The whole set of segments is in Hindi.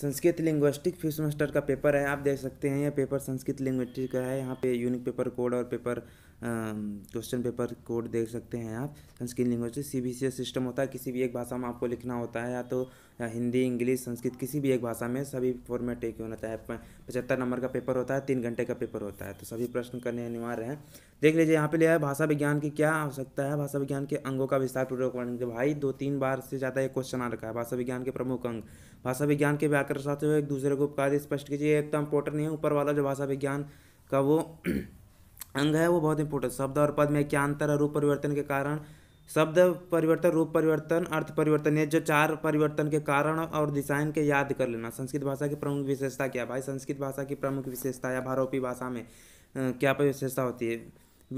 संस्कृत लिंग्विस्टिक फिफ्थ सेमेस्टर का पेपर है आप देख सकते हैं यह पेपर संस्कृत लिंग्विस्टिक का है यहाँ पे यूनिक पेपर कोड और पेपर क्वेश्चन पेपर कोड देख सकते हैं आप Sanskrit language C B C system होता है किसी भी एक भाषा में आपको लिखना होता है या तो या हिंदी इंग्लिश संस्कृत किसी भी एक भाषा में सभी फॉर्मेट एक होना है पचहत्तर नंबर का पेपर होता है तीन घंटे का पेपर होता है तो सभी प्रश्न करने अनिवार्य है देख लीजिए यहाँ पे लिया है भाषा विज्ञान की क्या आवश्यकता है भाषा विज्ञान के अंगों का विस्तार पूर्वक वर्णन भाई दो तीन बार से ज़्यादा एक क्वेश्चन आ रखा है भाषा विज्ञान के प्रमुख अंग भाषा विज्ञान के व्याकरण साथ एक दूसरे को उपकार स्पष्ट कीजिए एकदम तो इंपॉर्टेंट नहीं है ऊपर वाला जो भाषा विज्ञान का वो अंग है वो बहुत इंपॉर्टेंट शब्द और पद में क्या अंतर है रूप परिवर्तन के कारण शब्द परिवर्तन रूप परिवर्तन अर्थ परिवर्तन ये जो चार परिवर्तन के कारण और दिशाएं के याद कर लेना संस्कृत भाषा की प्रमुख विशेषता क्या भाई संस्कृत भाषा की प्रमुख विशेषता या भारोपी भाषा में क्या पर विशेषता होती है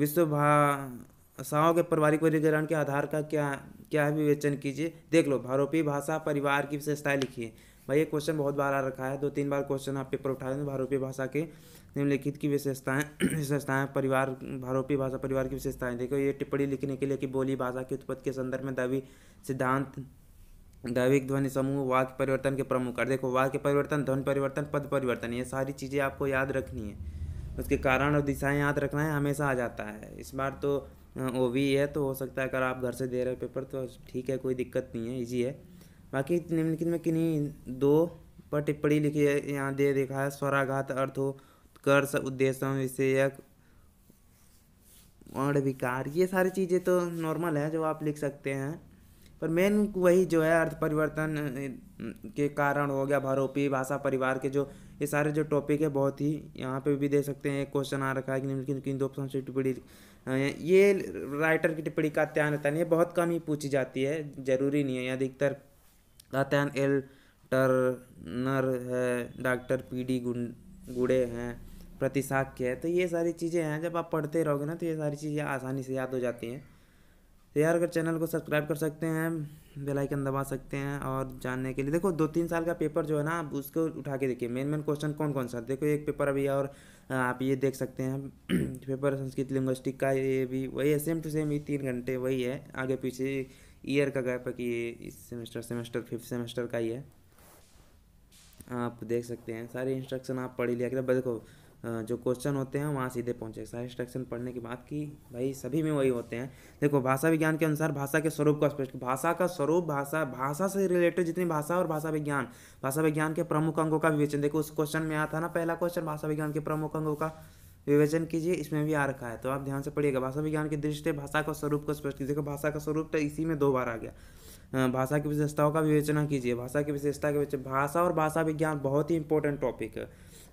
विश्व भाषाओं के पारिवारिक वर्गीकरण के आधार का क्या क्या है विवेचन कीजिए देख लो भारोपी भाषा परिवार की विशेषताएँ लिखिए भाई ये क्वेश्चन बहुत बार आ रखा है दो तीन बार क्वेश्चन आप पेपर उठा रहे हैं भारोपी भाषा के निम्नलिखित की विशेषताएं विशेषताएं परिवार भारोपी भाषा परिवार की विशेषताएं देखो ये टिप्पणी लिखने के लिए कि बोली भाषा की उत्पत्ति के संदर्भ में दावी सिद्धांत दैविक ध्वनि समूह वाक्य परिवर्तन के प्रमुख कर देखो वाक्य परिवर्तन ध्वनि परिवर्तन पद परिवर्तन ये सारी चीज़ें आपको याद रखनी है उसके कारण और दिशाएं याद रखना है हमेशा आ जाता है इस बार तो ओ भी है तो हो सकता है अगर आप घर से दे रहे हो पेपर तो ठीक है कोई दिक्कत नहीं है ईजी है बाकी निम्नलिखित में किन्हीं दो पर टिप्पणी लिखी है यहाँ दे देखा है स्वराघात अर्थ हो कर उद्देश्य विषयक और विकार ये सारी चीज़ें तो नॉर्मल है जो आप लिख सकते हैं पर मेन वही जो है अर्थ परिवर्तन के कारण हो गया भारोपी भाषा परिवार के जो ये सारे जो टॉपिक है बहुत ही यहाँ पे भी दे सकते हैं एक क्वेश्चन आ रखा है कि किन दो से टिप्पणी ये राइटर की टिप्पणी का अध्ययन रहता नहीं है बहुत कम ही पूछी जाती है ज़रूरी नहीं है अधिकतर अध्ययन एल टर्नर है डॉक्टर पी डी गुंड गुड़े हैं प्रतिशाख्य है तो ये सारी चीज़ें हैं जब आप पढ़ते रहोगे ना तो ये सारी चीज़ें आसानी से याद हो जाती हैं तो यार अगर चैनल को सब्सक्राइब कर सकते हैं बेल आइकन दबा सकते हैं और जानने के लिए देखो दो तीन साल का पेपर जो है ना आप उसको उठा के देखिए मेन मेन क्वेश्चन कौन कौन सा देखो एक पेपर अभी और आप ये देख सकते हैं पेपर संस्कृत लिंग्विस्टिक का ये भी वही है सेम टू सेम ये तीन घंटे वही है आगे पीछे ईयर का गैप है कि ये इस सेमेस्टर सेमेस्टर फिफ्थ सेमेस्टर का ही है आप देख सकते हैं सारे इंस्ट्रक्शन आप पढ़ लिया देखो जो क्वेश्चन होते हैं वहाँ सीधे पहुँचे सारे इंस्ट्रक्शन पढ़ने के बाद कि भाई सभी में वही होते हैं देखो भाषा विज्ञान के अनुसार भाषा के स्वरूप का स्पष्ट भाषा का स्वरूप भाषा भाषा से रिलेटेड जितनी भाषा और भाषा विज्ञान भाषा विज्ञान के प्रमुख अंगों का विवेचन देखो उस क्वेश्चन में आया था ना पहला क्वेश्चन भाषा विज्ञान के प्रमुख अंगों का विवेचन कीजिए इसमें भी आ रखा है तो आप ध्यान से पढ़िएगा भाषा विज्ञान की दृष्टि भाषा का स्वरूप को स्पष्ट कीजिए भाषा का स्वरूप तो इसी में दो बार आ गया भाषा की विशेषताओं का विवेचना कीजिए भाषा की विशेषता के विवेचन भाषा और भाषा विज्ञान बहुत ही इंपॉर्टेंट टॉपिक है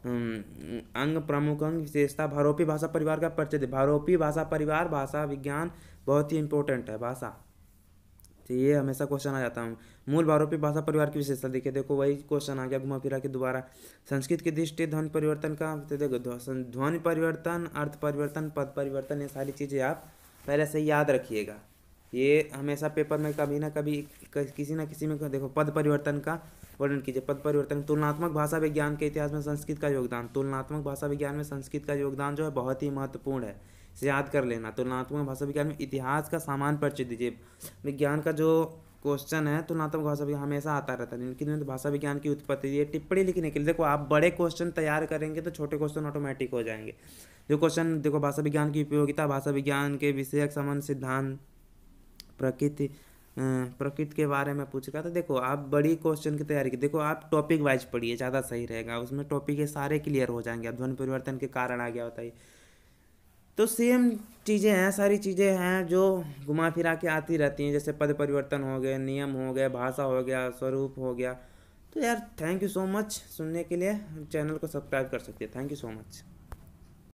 अंग प्रमुख अंग विशेषता भारोपी भाषा परिवार का परिचय भारोपी भाषा परिवार भाषा विज्ञान बहुत ही इंपॉर्टेंट है भाषा तो ये हमेशा क्वेश्चन आ जाता हूँ मूल भारोपी भाषा परिवार की विशेषता देखिए देखो वही क्वेश्चन आ गया घुमा फिरा के दोबारा संस्कृत की दृष्टि ध्वनि परिवर्तन का तो देखो ध्वनि परिवर्तन अर्थ परिवर्तन पद परिवर्तन ये सारी चीज़ें आप पहले से याद रखिएगा ये हमेशा पेपर में कभी ना कभी किसी ना किसी में देखो पद परिवर्तन का वर्णन कीजिए पद परिवर्तन तुलनात्मक भाषा विज्ञान के इतिहास में संस्कृत का योगदान तुलनात्मक भाषा विज्ञान में संस्कृत का योगदान जो है बहुत ही महत्वपूर्ण है इसे याद कर लेना तुलनात्मक भाषा विज्ञान में इतिहास का सामान परिचय दीजिए विज्ञान का जो क्वेश्चन है तुलनात्मक भाषा विज्ञान हमेशा आता रहता है लेकिन भाषा विज्ञान की उत्पत्ति ये टिप्पणी लिखने के लिए देखो आप बड़े क्वेश्चन तैयार करेंगे तो छोटे क्वेश्चन ऑटोमेटिक हो जाएंगे जो क्वेश्चन देखो भाषा विज्ञान की उपयोगिता भाषा विज्ञान के विषयक संबंध सिद्धांत प्रकृति प्रकृति के बारे में पूछ रहा था तो देखो आप बड़ी क्वेश्चन की तैयारी की देखो आप टॉपिक वाइज पढ़िए ज़्यादा सही रहेगा उसमें टॉपिक ये सारे क्लियर हो जाएंगे अब ध्वनि परिवर्तन के कारण आ गया होता है तो सेम चीज़ें हैं सारी चीज़ें हैं जो घुमा फिरा के आती रहती हैं जैसे पद परिवर्तन हो गए नियम हो गए भाषा हो गया स्वरूप हो गया तो यार थैंक यू सो मच सुनने के लिए चैनल को सब्सक्राइब कर सकते हैं थैंक यू सो मच